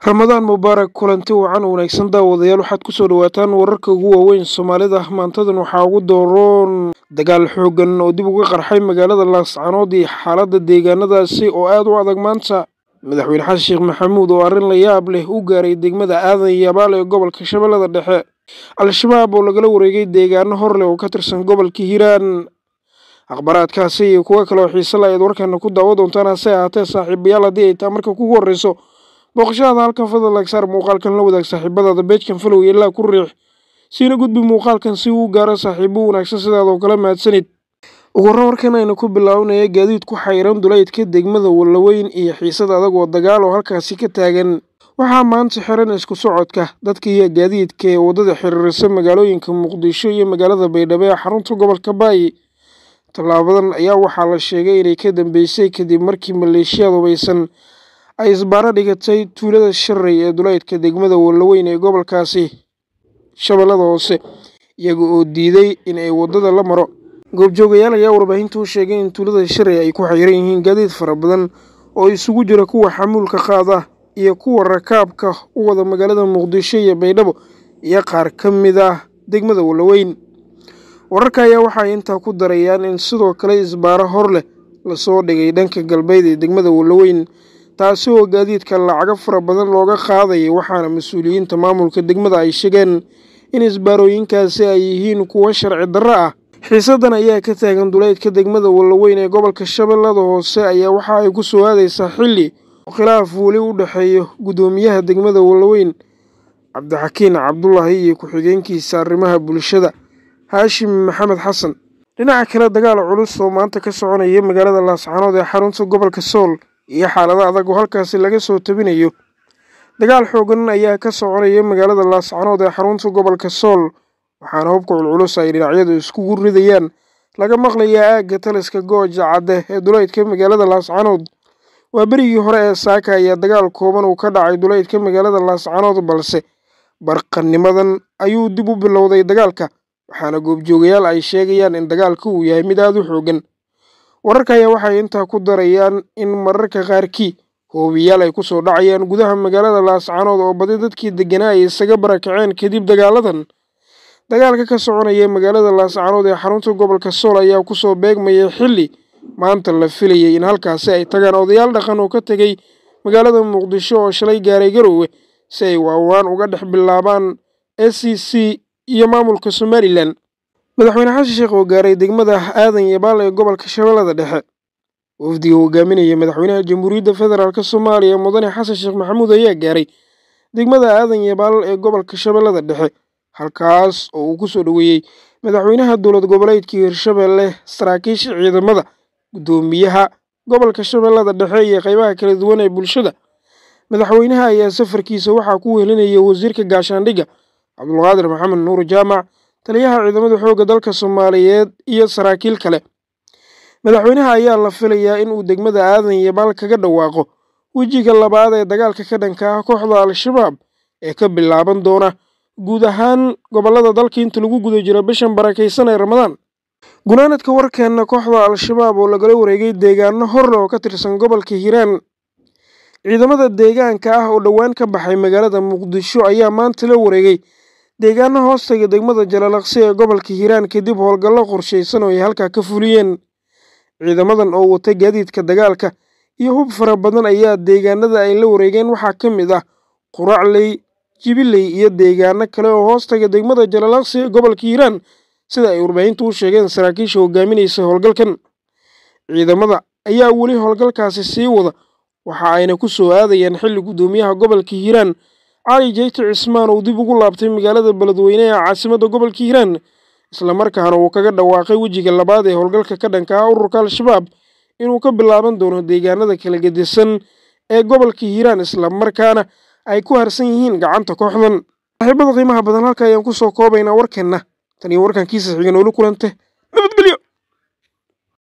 ramadaan mubaarak kulanti wacan wanaagsan daawadayaal waxaad ku soo dhawaataan wararka ugu waaweyn soomaalida maantadan waxaa ugu dooroon dagaal xooggan oo dib uga qarxay magaalada laascanood iyo xaaladda deegaanadaasi oo aad u adag maanta madaxweyne xasan sheekh maxamuud oo arrin la yaab leh u gaaray degmada aadan yabaal ee gobolka shabeellada dhexe al-shabaab oo lagala wareegay deegaano hor leh oo ka tirsan gobolka hiiraan akhbaraadkaasi iyo kuwo kale oo xiise la ayaad warkana ku daawo doontaan hase ahaatee saaxiibayaal haddii ay taa marka kugu horreyso booqashada halkan fadlan saar muuqaalkan la wadaag saaxiibadaada beejkan falow ilaa ku riix siina gudbi muuqaalkan si uu gaaro saaxiibo wanaagsan sidaad oo kala mahadsanid ugu horra warkan aynu ku bilaabanaya gaadiid ku xayran dulaydka degmada wallaweyn iyo xiisad adag oo dagaal oo halkaasi ka taagan waxaa maanta xiran isku socodka dadka iyo gaadiidka ee waddada xiriirisa magaalooyinka muqdisho iyo magaalada baydhabo ee xarunta gobolka baayi tallaabadan ayaa waxaa la sheegay inay ka dambeysay kadib markii maleeshiyaadu baysan ay isbaaro dhigatay tuulada sharray ee duleydka degmada wallaweyn ee gobolkaasi shabeellada hoose iyaga oo diiday in ay waddada la maro goobjoogayaal ayaa warbaahintu u sheegay in tuulada sharray ay ku xayiran yihiin gaadiid fara badan oo isugu jira kuwa xamuulka qaada iyo kuwa rakaabka u wada magaalada muqdisho iyo baydhabo iyo qaar ka mid ah degmada wallaweyn wararka ayaa waxaay intaa ku darayaan in sidoo kale isbaaro hor leh lasoo dhigay dhanka galbeed ee degmada wallaweyn taasi oo gaadiidka lacago fara badan looga qaadayay waxaana mas-uuliyiinta maamulka degmada ay sheegeen in isbaarooyinkaasi ay yihiin kuwo sharci darro ah xiisadan ayaa ka taagan duleydka degmada wallaweyn ee gobolka shabeellada hoose ayaa waxa ay ku soo aadaysaa xilli oo khilaaf weli u dhexeeyo guddoomiyaha degmada wallaweyn cabdixakiin cabdulaahi iyo ku-xigeenkiisa arrimaha bulshada haashim maxamed xasan dhinaca kale dagaal culus oo maanta ka soconaya magaalada laascaanood ee xarunta gobolka sool iyo xaalada adag oo halkaasi laga soo tabinayo dagaal xoogan ayaa ka soconaya magaalada laascanood ee xarunta gobolka sool waxaana hubka culculus ay dhinacyadu iskugu ridayaan laga maqlayaa aagga taliska gooja cadde ee duleydka magaalada laascanood waa berigii hore ee saaka ayaa dagaal kooban uu ka dhacay duleydka magaalada laascanood balse barqanimadan ayuu dib u bilowday dagaalka waxaana goobjoogayaal ay sheegayaan in dagaalka uu yahay mid aada u xoogan wararka ayaa waxay intaa ku darayaan in mararka qaarkii hoobiyaal ay ku soo dhacayaan gudaha magaalada laascanood oo badi dadkii degganaa ay isaga barakaceen kadib dagaaladan dagaalka ka soconaya magaalada laascanood ee xarunta gobolka sool ayaa kusoo beegmaya xilli maanta la filayay in halkaasi ay tagaan odayaal dhaqan oo ka tegay magaalada muqdisho oo shalay gaaray garowe si ay waawaan uga dhex bilaabaan s c e c iyo maamulka somalilan madaxweyne xasan sheekh oo gaaray degmada aadan yabaal ee gobolka shabeellada dhexe wafdiga hogaaminaya madaxweynaha jamhuuriyadda federaalk soomaaliya mudane xasan sheekh maxamuud ayaa gaaray degmada aadan yabaal ee gobolka shabeellada dhexe halkaas oo uu ku soo dhoweeyey madaxweynaha dowlad goboleedkii hirshabeelle saraakiisha ciidamada guddoomiyaha gobolka shabeellada dhexe iyo qaybaha kala duwan ee bulshada madaxweynaha ayaa safarkiisa waxaa ku wehelinaya wasiirka gaashaandhiga cabdulqaadir maxamed nuur jaamac taliyaha ciidamada xoogga dalka soomaaliyeed iyo saraakiil kale madaxweynaha ayaa la filayaa in uu degmada aadan yabaal kaga dhawaaqo wejiga labaad ee dagaalka ka dhanka ah kooxda al-shabaab ee ka bilaaban doona guud ahaan gobollada dalka inta lagu guda jiro bishan barakaysan ee ramadaan gunaanadka warkeenna kooxda al-shabaab oo lagala wareegay deegaano hor oo ka tirsan gobolka hiiraan ciidamada deegaanka ah oo dhowaan ka baxay magaalada muqdisho ayaa maanta la wareegay deegaano hoostaga degmada Jalalaqsi ee gobolka Hiiraan kadib howlgallo qorshaysan oo ay halkaa ka fuliyeen ciidamadan oo wata gaadiidka dagaalka iyo hub fara badan ayaa deegaanada ay la wareegeen waxaa ka mid ah quracley jibiley iyo deegaano kale oo hoostaga degmada Jalalaqsi ee gobolka Hiiraan sida ay warbaahintu u sheegeen saraakiisha hogaaminaysa howlgalkan ciidamada ayaa weli howlgalkaasi sii wada waxa ayna ku soo aadayaan xilli guddoomiyaha gobolka Hiiraan cali jeyte cismaan uu dib ugu laabtay magaalada beledweyne ee caasimadda gobolka hiiraan islamarkaana uu kaga dhawaaqay wejiga labaad ee howlgalka ka dhanka ah ururka al-shabaab inuu ka bilaaban doono deegaanada kala gedisan ee gobolka hiiraan islamarkaana ay ku harsan yihiin gacanta kooxdan saaxiibada qiimaha badan halka ayaan kusoo koobaynaa warkeenna tan iyo warkan kiisas xiga noola kulante nabadgelyo